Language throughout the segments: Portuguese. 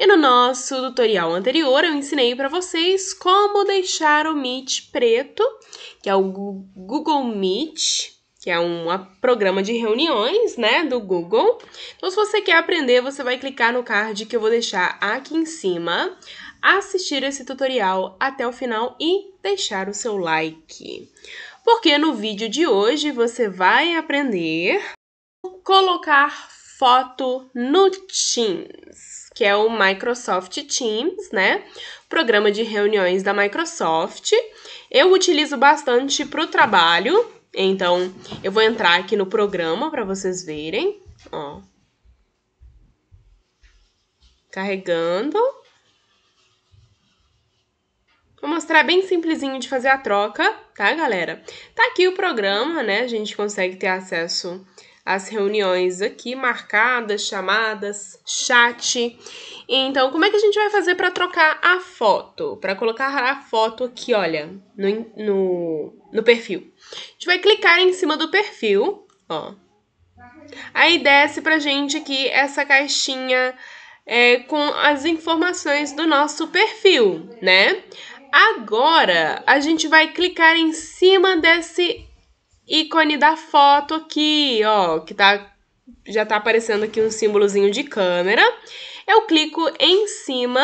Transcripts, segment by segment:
E no nosso tutorial anterior eu ensinei para vocês como deixar o Meet preto, que é o Google Meet, que é um programa de reuniões, né, do Google. Então, se você quer aprender, você vai clicar no card que eu vou deixar aqui em cima, assistir esse tutorial até o final e deixar o seu like. Porque no vídeo de hoje você vai aprender colocar foto no Teams, que é o Microsoft Teams, né? Programa de reuniões da Microsoft. Eu utilizo bastante para o trabalho, então eu vou entrar aqui no programa para vocês verem. Ó. Carregando. Vou mostrar bem simplesinho de fazer a troca, tá, galera? Tá aqui o programa, né? A gente consegue ter acesso as reuniões aqui marcadas, chamadas, chat. Então, como é que a gente vai fazer para trocar a foto? Para colocar a foto aqui, olha, no, no, no perfil. A gente vai clicar em cima do perfil, ó. Aí desce pra gente aqui essa caixinha é, com as informações do nosso perfil, né? Agora, a gente vai clicar em cima desse ícone da foto aqui, ó, que tá já tá aparecendo aqui um símbolozinho de câmera. Eu clico em cima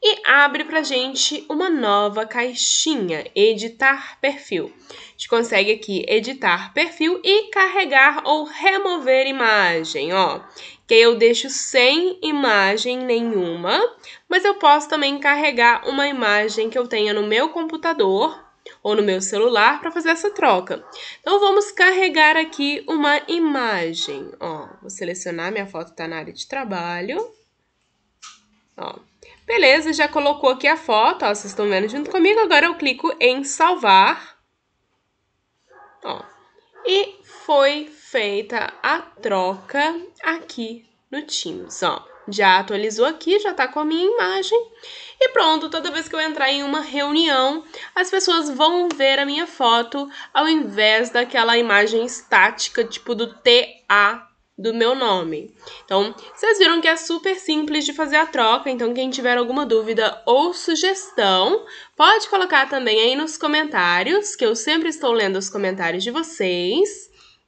e abre pra gente uma nova caixinha, editar perfil. A gente consegue aqui editar perfil e carregar ou remover imagem, ó. Que eu deixo sem imagem nenhuma, mas eu posso também carregar uma imagem que eu tenha no meu computador ou no meu celular para fazer essa troca. Então vamos carregar aqui uma imagem. Ó, vou selecionar minha foto está na área de trabalho. Ó, beleza, já colocou aqui a foto. Ó, vocês estão vendo junto comigo. Agora eu clico em salvar. Ó, e foi feita a troca aqui no Teams. Ó já atualizou aqui, já está com a minha imagem. E pronto, toda vez que eu entrar em uma reunião, as pessoas vão ver a minha foto ao invés daquela imagem estática, tipo do TA do meu nome. Então, vocês viram que é super simples de fazer a troca, então quem tiver alguma dúvida ou sugestão, pode colocar também aí nos comentários, que eu sempre estou lendo os comentários de vocês.